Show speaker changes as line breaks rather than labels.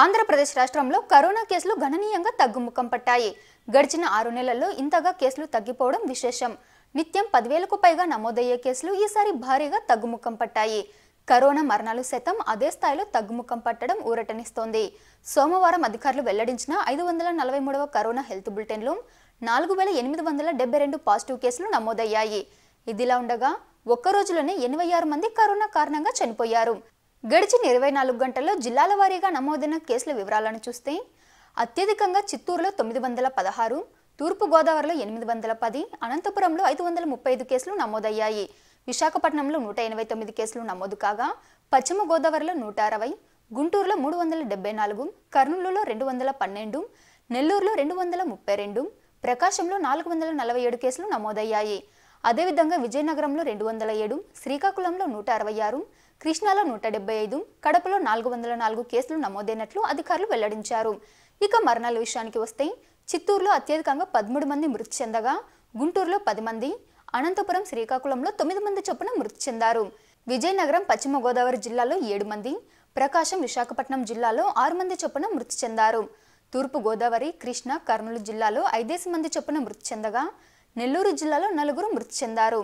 ఆంధ్రప్రదేశ్ రాష్ట్రంలో కరోనా కేసులు గణనీయంగా తగ్గుముఖం పట్టాయి గడిచిన ఆరు నెలల్లో ఇంతగా కేసులు తగ్గిపోవడం విశేషం నిత్యం పదివేలకు పైగా నమోదయ్యే కేసులు ఈసారి భారీగా తగ్గుముఖం పట్టాయి కరోనా మరణాలు శాతం అదే స్థాయిలో తగ్గుముఖం పట్టడం ఊరటనిస్తోంది సోమవారం అధికారులు వెల్లడించిన ఐదు వందల నలభై మూడవ కరోనా హెల్త్ బులెటిన్లో నాలుగు వేల ఎనిమిది వందల డెబ్బై రెండు పాజిటివ్ కేసులు నమోదయ్యాయి ఇదిలా ఉండగా ఒక్క రోజులోనే ఎనభై ఆరు మంది కరోనా కారణంగా చనిపోయారు గడిచిన ఇరవై నాలుగు గంటల్లో జిల్లాల వారీగా నమోదైన కేసుల వివరాలను చూస్తే అత్యధికంగా చిత్తూరులో తొమ్మిది వందల పదహారు తూర్పుగోదావరిలో ఎనిమిది వందల పది అనంతపురంలో ఐదు వందల ముప్పై ఐదు కేసులు నమోదయ్యాయి విశాఖపట్నంలో నూట ఎనభై తొమ్మిది కేసులు నమోదు కాగా పశ్చిమ గోదావరిలో నూట అరవై గుంటూరులో మూడు వందల డెబ్బై నాలుగు కర్నూలులో రెండు వందల పన్నెండు నెల్లూరులో రెండు వందల ముప్పై రెండు ప్రకాశంలో నాలుగు వందల నలభై ఏడు కేసులు నమోదయ్యాయి అదేవిధంగా విజయనగరంలో రెండు వందల ఏడు శ్రీకాకుళంలో నూట అరవై ఆరు కృష్ణాలో నూట ఐదు కడపలో నాలుగు వందల నాలుగు కేసులు నమోదైనట్లు అధికారులు వెల్లడించారు ఇక మరణాల విషయానికి వస్తే చిత్తూరులో అత్యధికంగా పదమూడు మంది మృతి చెందగా గుంటూరులో పది మంది అనంతపురం శ్రీకాకుళంలో తొమ్మిది మంది చొప్పున మృతి చెందారు విజయనగరం పశ్చిమ గోదావరి జిల్లాలో ఏడు మంది ప్రకాశం విశాఖపట్నం జిల్లాలో ఆరు మంది చొప్పున మృతి చెందారు తూర్పు గోదావరి కృష్ణా కర్నూలు జిల్లాలో ఐదేసి మంది చొప్పున మృతి చెందగా నెల్లూరు జిల్లాలో నలుగురు మృతి చెందారు